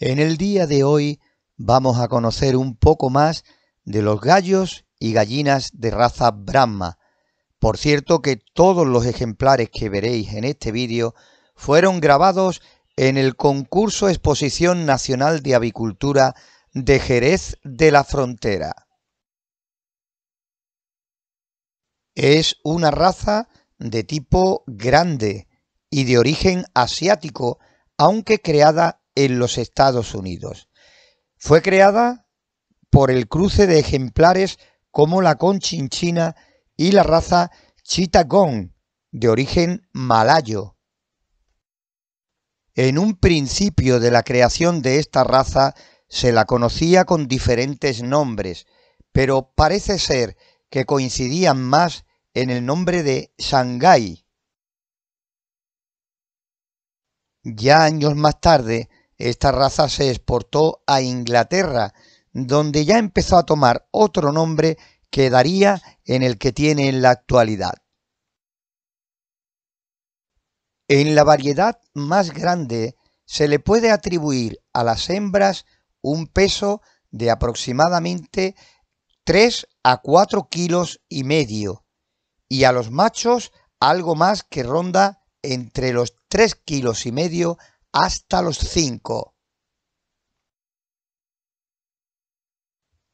En el día de hoy vamos a conocer un poco más de los gallos y gallinas de raza Brahma. Por cierto que todos los ejemplares que veréis en este vídeo fueron grabados en el concurso Exposición Nacional de Avicultura de Jerez de la Frontera. Es una raza de tipo grande y de origen asiático, aunque creada en los Estados Unidos. Fue creada por el cruce de ejemplares como la conchinchina y la raza Chittagong, de origen malayo. En un principio de la creación de esta raza se la conocía con diferentes nombres, pero parece ser que coincidían más en el nombre de Shanghai. Ya años más tarde esta raza se exportó a Inglaterra, donde ya empezó a tomar otro nombre que daría en el que tiene en la actualidad. En la variedad más grande se le puede atribuir a las hembras un peso de aproximadamente 3 a 4 kilos y medio y a los machos algo más que ronda entre los 3 kilos y medio hasta los 5.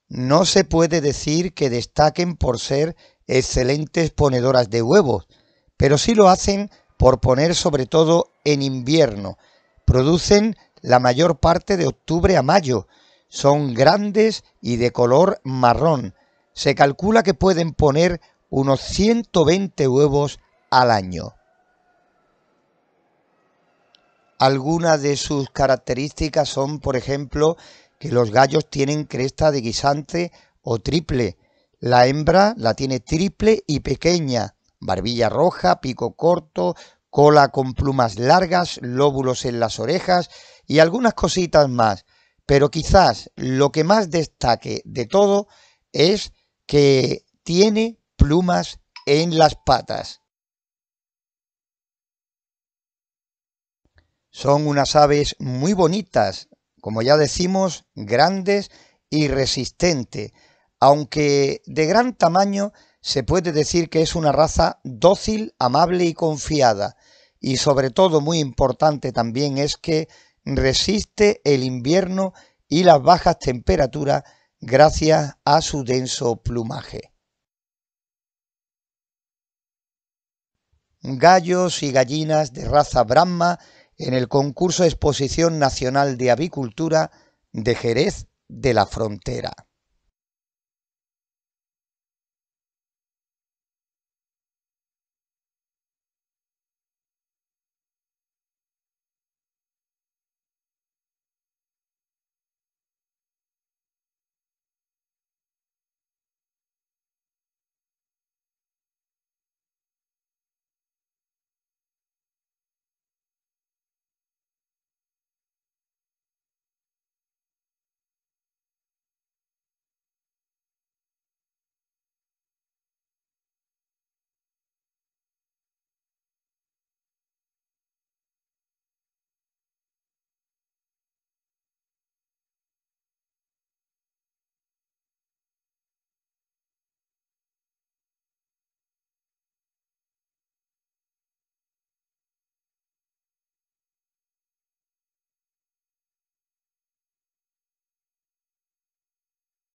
No se puede decir que destaquen por ser excelentes ponedoras de huevos, pero sí lo hacen por poner sobre todo en invierno. Producen la mayor parte de octubre a mayo. Son grandes y de color marrón. Se calcula que pueden poner unos 120 huevos al año. Algunas de sus características son, por ejemplo, que los gallos tienen cresta de guisante o triple. La hembra la tiene triple y pequeña, barbilla roja, pico corto, cola con plumas largas, lóbulos en las orejas y algunas cositas más. Pero quizás lo que más destaque de todo es que tiene plumas en las patas. Son unas aves muy bonitas, como ya decimos, grandes y resistentes, aunque de gran tamaño se puede decir que es una raza dócil, amable y confiada, y sobre todo muy importante también es que resiste el invierno y las bajas temperaturas gracias a su denso plumaje. Gallos y gallinas de raza Brahma en el concurso Exposición Nacional de Avicultura de Jerez de la Frontera.